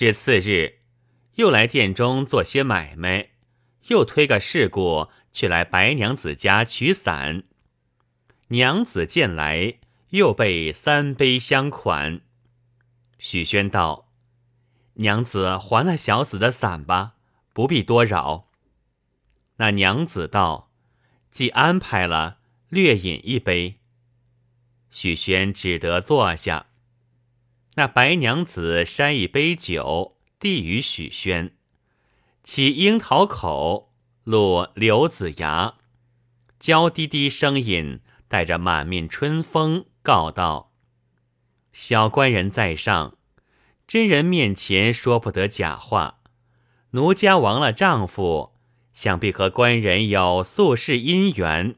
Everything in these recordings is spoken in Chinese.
至次日，又来店中做些买卖，又推个事故，去来白娘子家取伞。娘子见来，又备三杯相款。许宣道：“娘子还了小子的伞吧，不必多扰。”那娘子道：“既安排了，略饮一杯。”许宣只得坐下。那白娘子筛一杯酒，递与许宣，起樱桃口，露柳子牙，娇滴滴声音，带着满面春风，告道：“小官人在上，真人面前说不得假话。奴家亡了丈夫，想必和官人有宿世姻缘，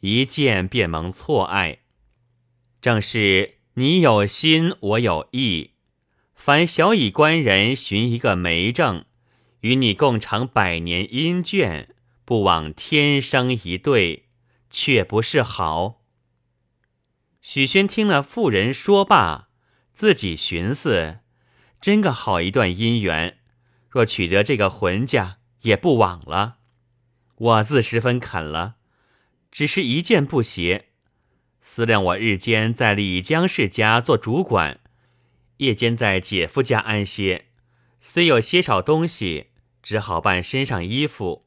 一见便蒙错爱，正是。”你有心，我有意。凡小乙官人寻一个媒证，与你共尝百年姻眷，不枉天生一对。却不是好。许宣听了妇人说罢，自己寻思：真个好一段姻缘。若取得这个浑家，也不枉了。我自十分肯了，只是一件不协。思量我日间在李江氏家做主管，夜间在姐夫家安歇，虽有些少东西，只好扮身上衣服，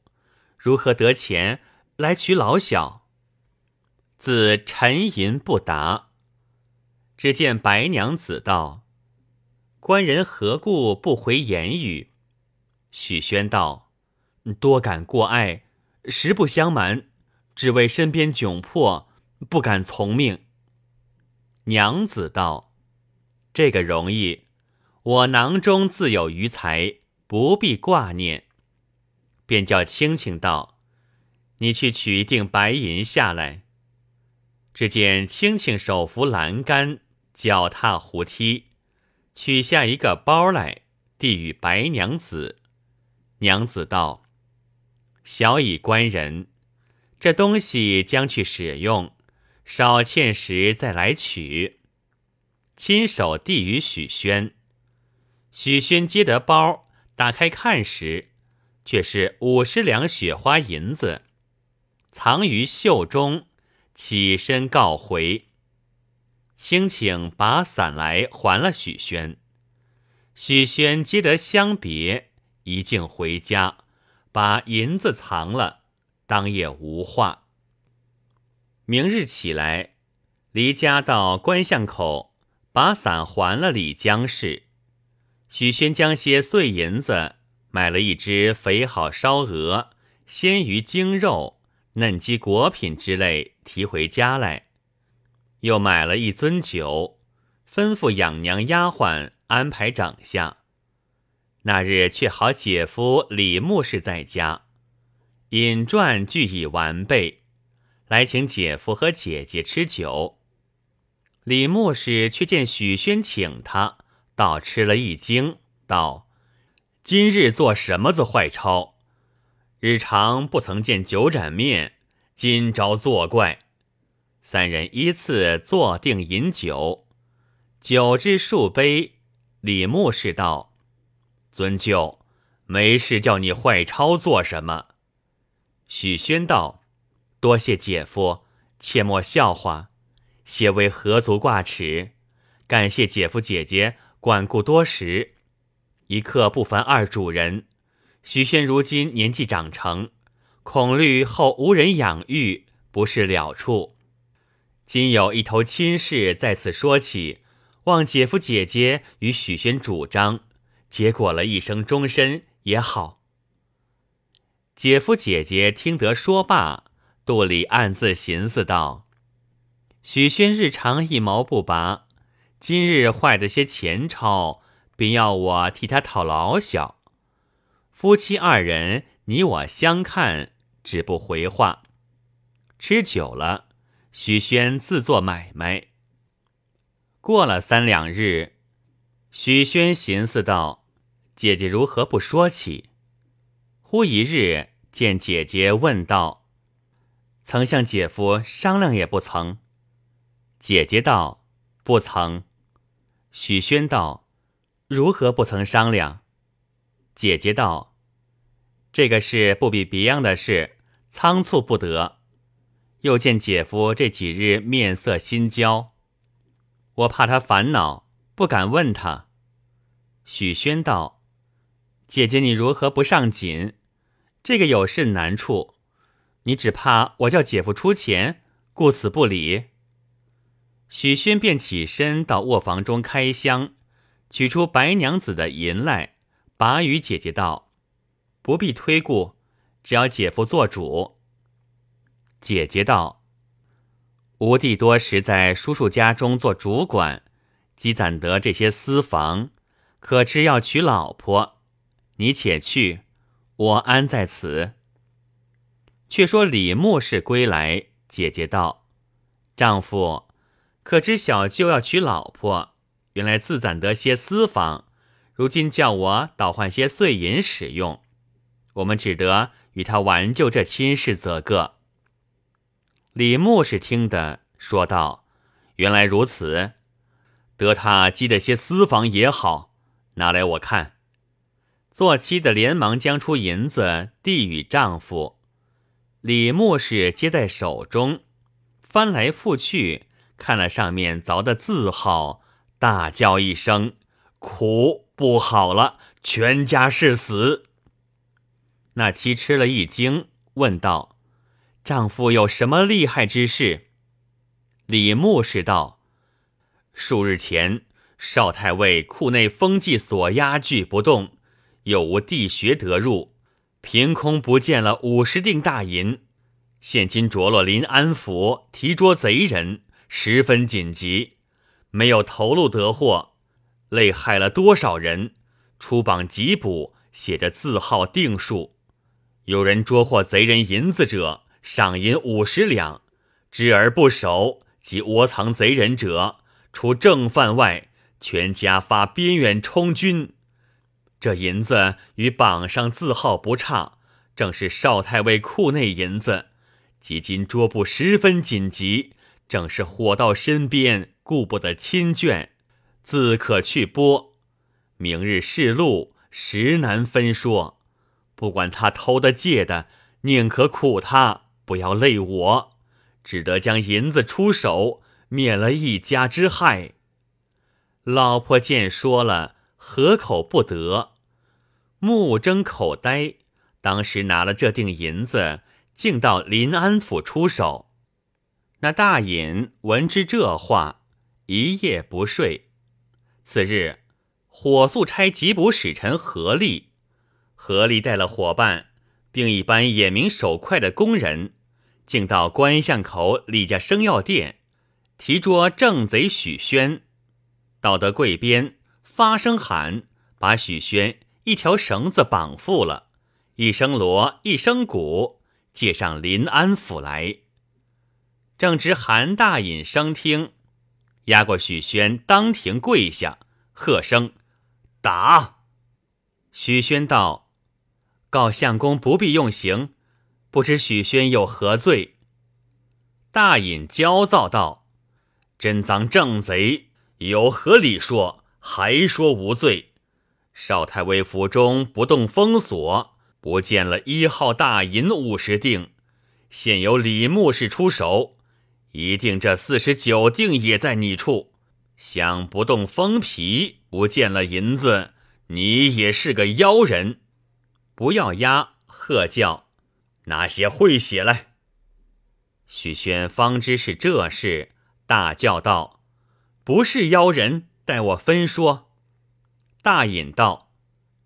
如何得钱来娶老小？自沉吟不答，只见白娘子道：“官人何故不回言语？”许宣道：“多感过爱，实不相瞒，只为身边窘迫。”不敢从命。娘子道：“这个容易，我囊中自有余财，不必挂念。”便叫青青道：“你去取一锭白银下来。”只见青青手扶栏杆，脚踏胡梯，取下一个包来，递与白娘子。娘子道：“小乙官人，这东西将去使用。”少欠时再来取，亲手递与许宣，许宣接得包，打开看时，却是五十两雪花银子，藏于袖中。起身告回，青请把伞来还了许宣，许宣接得相别，一径回家，把银子藏了。当夜无话。明日起来，离家到关巷口，把伞还了李江氏。许宣将些碎银子，买了一只肥好烧鹅、鲜鱼、精肉、嫩鸡、果品之类，提回家来。又买了一樽酒，吩咐养娘丫鬟安排长下。那日却好姐夫李牧氏在家，引馔俱已完备。来请姐夫和姐姐吃酒，李牧师却见许宣请他，倒吃了一惊，道：“今日做什么子坏抄？日常不曾见酒盏面，今朝作怪。”三人依次坐定饮酒，酒至数杯，李牧师道：“尊舅，没事叫你坏抄做什么？”许宣道。多谢姐夫，切莫笑话，谢为何足挂齿。感谢姐夫姐姐管顾多时，一刻不烦二主人。许宣如今年纪长成，恐虑后无人养育，不是了处。今有一头亲事在此说起，望姐夫姐姐与许宣主张，结果了一生终身也好。姐夫姐姐听得说罢。肚里暗自寻思道：“许宣日常一毛不拔，今日坏的些钱钞，便要我替他讨老小。夫妻二人，你我相看，只不回话。吃酒了，许宣自做买卖。过了三两日，许宣寻思道：‘姐姐如何不说起？’忽一日见姐姐问道。”曾向姐夫商量也不曾，姐姐道：“不曾。”许宣道：“如何不曾商量？”姐姐道：“这个事不比别样的事，仓促不得。又见姐夫这几日面色心焦，我怕他烦恼，不敢问他。”许宣道：“姐姐你如何不上紧？这个有甚难处？”你只怕我叫姐夫出钱，故此不理。许宣便起身到卧房中开箱，取出白娘子的银来，拔与姐姐道：“不必推故，只要姐夫做主。”姐姐道：“吾弟多时在叔叔家中做主管，积攒得这些私房，可知要娶老婆。你且去，我安在此。”却说李牧氏归来，姐姐道：“丈夫，可知小舅要娶老婆？原来自攒得些私房，如今叫我倒换些碎银使用，我们只得与他挽救这亲事则个。”李牧氏听得，说道：“原来如此，得他积得些私房也好，拿来我看。”做妻的连忙将出银子递与丈夫。李牧士接在手中，翻来覆去看了上面凿的字号，大叫一声：“苦，不好了，全家是死。”那妻吃了一惊，问道：“丈夫有什么厉害之事？”李牧士道：“数日前，少太尉库内封记所压具不动，有无地穴得入？”凭空不见了五十锭大银，现今着落临安府提捉贼人，十分紧急，没有头路得货，累害了多少人？出榜缉捕，写着字号定数，有人捉获贼人银子者，赏银五十两；知而不守及窝藏贼人者，除正犯外，全家发边远充军。这银子与榜上字号不差，正是少太尉库内银子。几今桌布十分紧急，正是火到身边，顾不得亲眷，自可去拨。明日试路，实难分说。不管他偷的借的，宁可苦他，不要累我。只得将银子出手，免了一家之害。老婆见说了。合口不得，目睁口呆。当时拿了这锭银子，竟到临安府出手。那大隐闻之这话，一夜不睡。次日，火速差缉捕使臣何力，何力带了伙伴，并一班眼明手快的工人，竟到官巷口李家生药店，提捉正贼许宣，到得贵边。发声喊，把许宣一条绳子绑缚了，一声锣，一声鼓，借上临安府来。正值韩大隐升听，压过许宣，当庭跪下，喝声：“打！”许宣道：“告相公不必用刑，不知许宣有何罪？”大隐焦躁道：“真赃正贼，有何理说？”还说无罪，少太尉府中不动封锁，不见了一号大银五十锭，现由李牧士出手，一定这四十九锭也在你处。想不动封皮，不见了银子，你也是个妖人，不要押！喝叫，拿些会血来。徐宣方知是这事，大叫道：“不是妖人。”待我分说。大隐道：“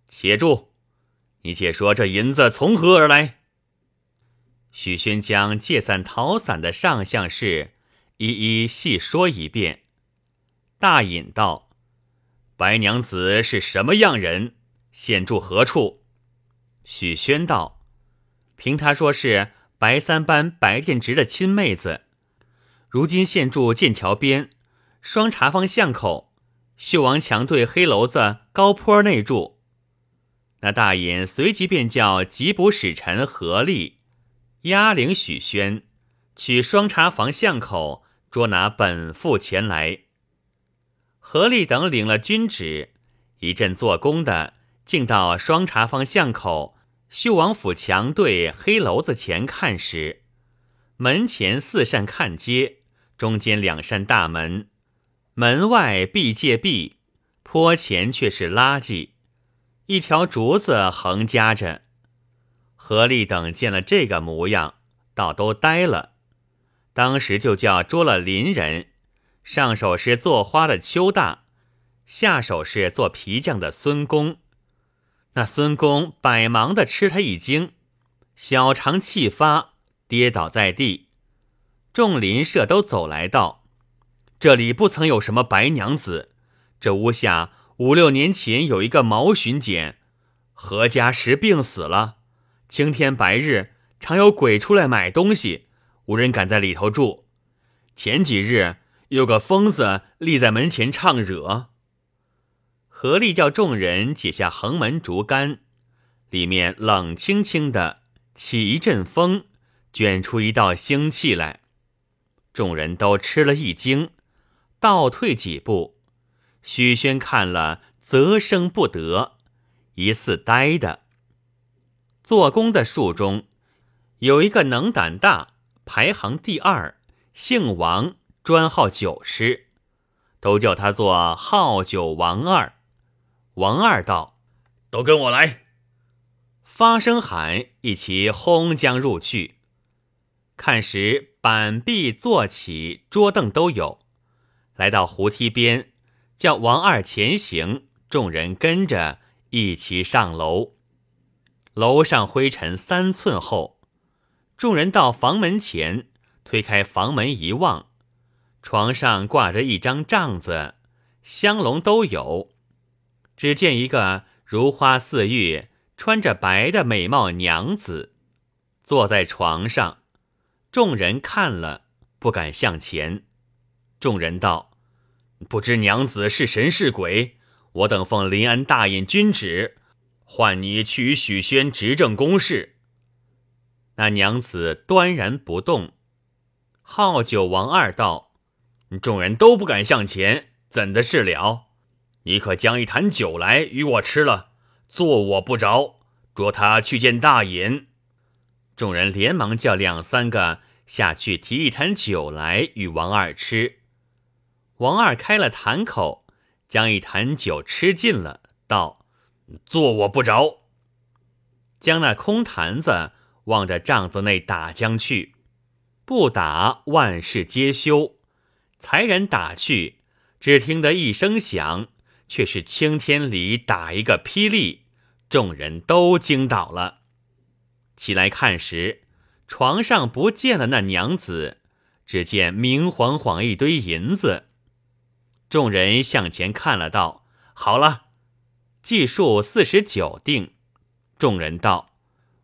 且住，你且说这银子从何而来？”许宣将借伞逃伞的上相事一一细说一遍。大隐道：“白娘子是什么样人？现住何处？”许宣道：“凭他说是白三班白殿直的亲妹子，如今现住剑桥边双茶坊巷口。”秀王强对黑楼子高坡内住，那大尹随即便叫缉捕使臣何力押领许宣，去双茶房巷口捉拿本副前来。何力等领了军旨，一阵做工的，竟到双茶坊巷口秀王府强对黑楼子前看时，门前四扇看街，中间两扇大门。门外壁借壁，坡前却是垃圾，一条竹子横夹着。何立等见了这个模样，倒都呆了。当时就叫捉了邻人，上手是做花的邱大，下手是做皮匠的孙工。那孙工百忙的吃他一惊，小肠气发，跌倒在地。众邻舍都走来道。这里不曾有什么白娘子，这屋下五六年前有一个毛巡检何家时病死了，青天白日常有鬼出来买东西，无人敢在里头住。前几日有个疯子立在门前唱惹，何力叫众人解下横门竹竿，里面冷清清的，起一阵风，卷出一道腥气来，众人都吃了一惊。倒退几步，许宣看了，则生不得，疑似呆的。做工的术中，有一个能胆大，排行第二，姓王，专好酒师，都叫他做好酒王二。王二道：“都跟我来！”发声喊，一齐轰将入去。看时，板壁坐起，桌凳都有。来到湖梯边，叫王二前行，众人跟着一起上楼。楼上灰尘三寸厚，众人到房门前，推开房门一望，床上挂着一张帐子，香笼都有。只见一个如花似玉、穿着白的美貌娘子，坐在床上。众人看了不敢向前。众人道：“不知娘子是神是鬼，我等奉临安大尹君旨，唤你去与许宣执政公事。”那娘子端然不动。好酒王二道：“众人都不敢向前，怎的是了？你可将一坛酒来与我吃了，坐我不着，捉他去见大尹。”众人连忙叫两三个下去提一坛酒来与王二吃。王二开了坛口，将一坛酒吃尽了，道：“坐我不着。”将那空坛子望着帐子内打将去，不打万事皆休。才人打去，只听得一声响，却是青天里打一个霹雳，众人都惊倒了。起来看时，床上不见了那娘子，只见明晃晃一堆银子。众人向前看了，道：“好了，计数四十九定。”众人道：“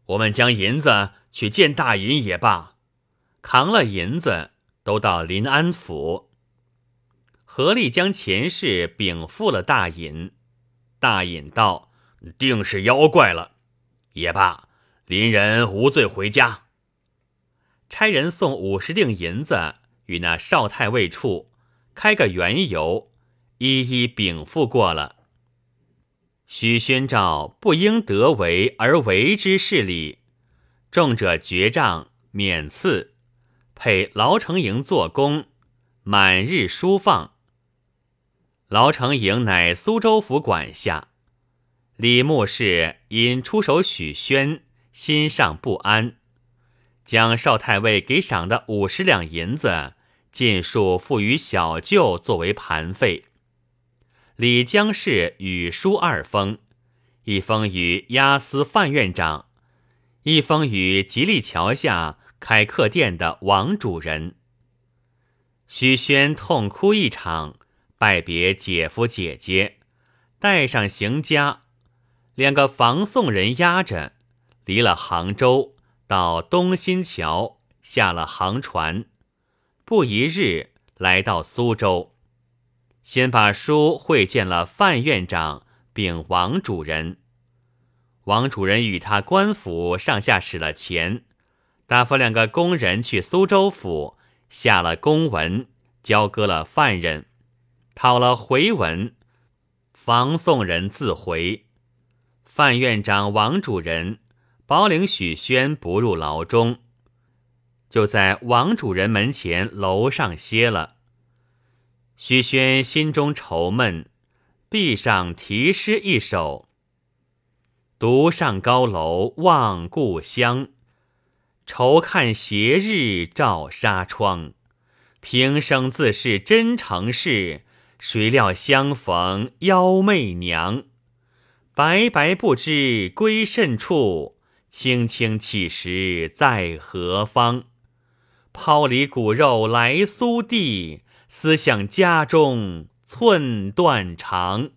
我们将银子去见大尹也罢，扛了银子都到临安府，合力将钱事禀复了大尹。”大尹道：“定是妖怪了，也罢，邻人无罪，回家。差人送五十锭银子与那少太尉处。”开个缘由，一一禀复过了。许宣召不应得为而为之事理，重者绝杖免赐，配牢城营做工，满日书放。牢城营乃苏州府管辖。李牧氏因出手许宣，心上不安，将少太尉给赏的五十两银子。尽数付与小舅作为盘费。李江氏与书二封，一封与押司范院长，一封与吉利桥下开客店的王主人。徐宣痛哭一场，拜别姐夫姐姐，带上行家两个防送人押着，离了杭州，到东新桥下了航船。不一日，来到苏州，先把书会见了范院长，并王主人。王主人与他官府上下使了钱，打发两个工人去苏州府下了公文，交割了犯人，讨了回文，防送人自回。范院长、王主人保领许宣不入牢中。就在王主人门前楼上歇了。徐轩心中愁闷，壁上题诗一首：“独上高楼望故乡，愁看斜日照纱窗。平生自是真诚事，谁料相逢妖媚娘。白白不知归甚处，轻轻岂识在何方？”抛离骨肉来苏地，思想家中寸断肠。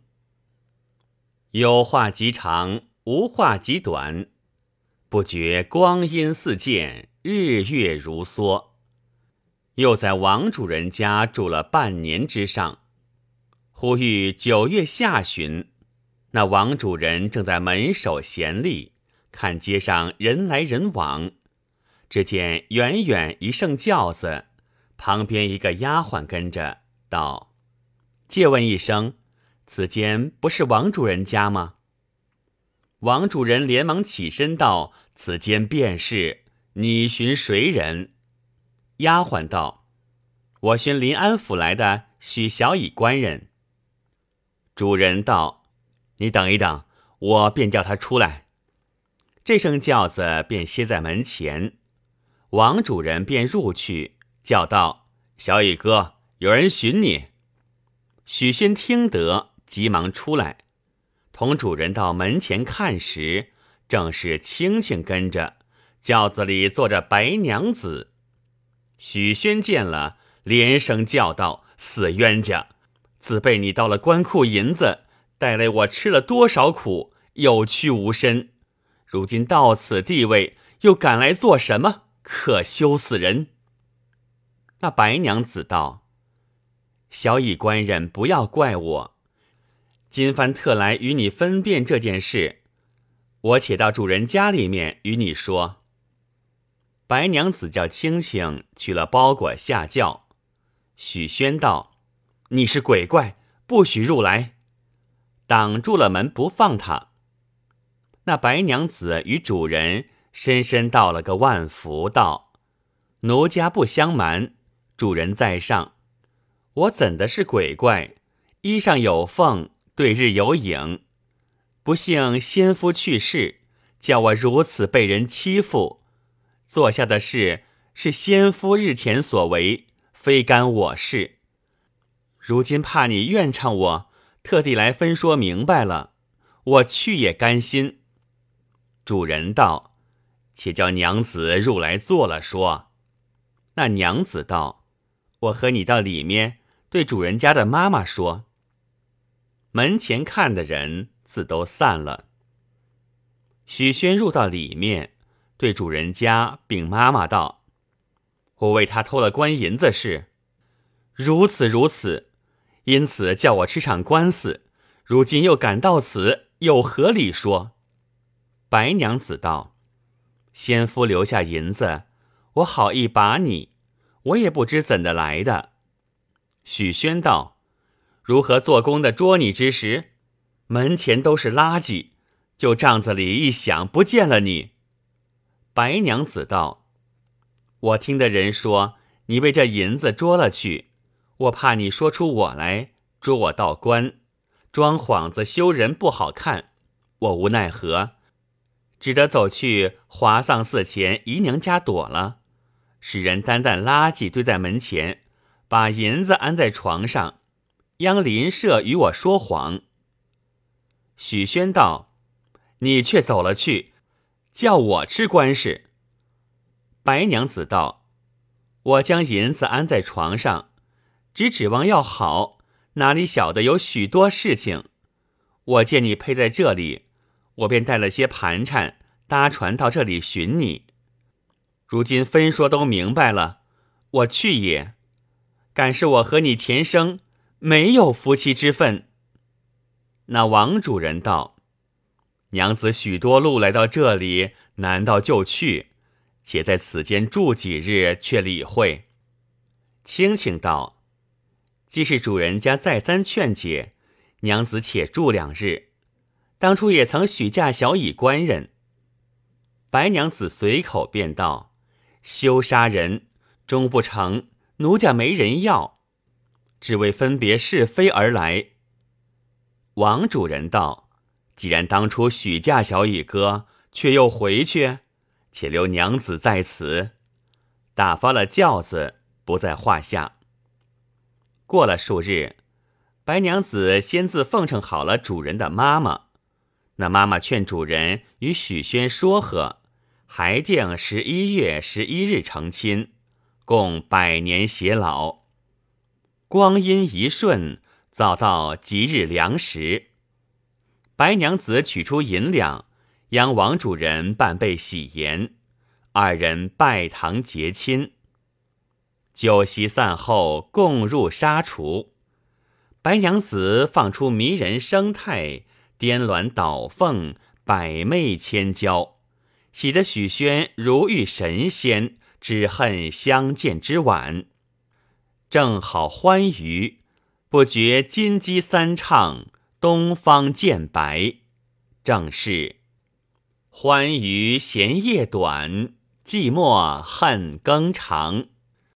有话极长，无话极短，不觉光阴似箭，日月如梭。又在王主人家住了半年之上，忽遇九月下旬，那王主人正在门首闲立，看街上人来人往。只见远远一乘轿子，旁边一个丫鬟跟着，道：“借问一声，此间不是王主人家吗？”王主人连忙起身道：“此间便是，你寻谁人？”丫鬟道：“我寻临安府来的许小乙官人。”主人道：“你等一等，我便叫他出来。”这声轿子便歇在门前。王主人便入去，叫道：“小宇哥，有人寻你。”许宣听得，急忙出来，同主人到门前看时，正是青青跟着轿子里坐着白娘子。许宣见了，连声叫道：“死冤家！自被你到了官库银子，带来我吃了多少苦，有去无身。如今到此地位，又赶来做什么？”可羞死人！那白娘子道：“小乙官人，不要怪我，今番特来与你分辨这件事。我且到主人家里面与你说。”白娘子叫青青取了包裹下轿。许宣道：“你是鬼怪，不许入来，挡住了门不放他。”那白娘子与主人。深深道了个万福，道：“奴家不相瞒，主人在上，我怎的是鬼怪？衣上有缝，对日有影。不幸先夫去世，叫我如此被人欺负。做下的事是先夫日前所为，非干我事。如今怕你怨唱我，特地来分说明白了。我去也甘心。”主人道。且叫娘子入来坐了，说：“那娘子道，我和你到里面，对主人家的妈妈说。门前看的人自都散了。许宣入到里面，对主人家禀妈妈道：‘我为他偷了官银子事，如此如此，因此叫我吃场官司。如今又赶到此，有何理说？’白娘子道。”先夫留下银子，我好意把你，我也不知怎的来的。许宣道：如何做工的捉你之时，门前都是垃圾，就帐子里一响不见了你。白娘子道：我听的人说你被这银子捉了去，我怕你说出我来，捉我到官，装幌子羞人不好看，我无奈何。只得走去华藏寺前姨娘家躲了，使人担担垃圾堆在门前，把银子安在床上，央林舍与我说谎。许宣道：“你却走了去，叫我吃官司。”白娘子道：“我将银子安在床上，只指望要好，哪里晓得有许多事情？我见你配在这里。”我便带了些盘缠，搭船到这里寻你。如今分说都明白了，我去也。敢是我和你前生没有夫妻之分？那王主人道：“娘子许多路来到这里，难道就去？且在此间住几日，却理会。”青青道：“既是主人家再三劝解，娘子且住两日。”当初也曾许嫁小乙官人，白娘子随口便道：“休杀人，终不成奴家没人要，只为分别是非而来。”王主人道：“既然当初许嫁小乙哥，却又回去，且留娘子在此，打发了轿子不在话下。”过了数日，白娘子先自奉承好了主人的妈妈。那妈妈劝主人与许宣说和，还定十一月十一日成亲，共百年偕老。光阴一瞬，早到吉日良时。白娘子取出银两，央王主人办备喜筵，二人拜堂结亲。酒席散后，共入沙厨。白娘子放出迷人生态。颠鸾倒凤，百媚千娇，喜得许宣如遇神仙，只恨相见之晚。正好欢愉，不觉金鸡三唱，东方渐白。正是欢愉嫌夜短，寂寞恨更长。